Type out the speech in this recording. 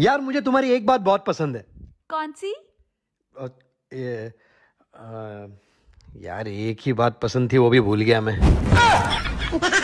यार मुझे तुम्हारी एक बात बहुत पसंद है कौन सी अ, ए, आ, यार एक ही बात पसंद थी वो भी भूल गया मैं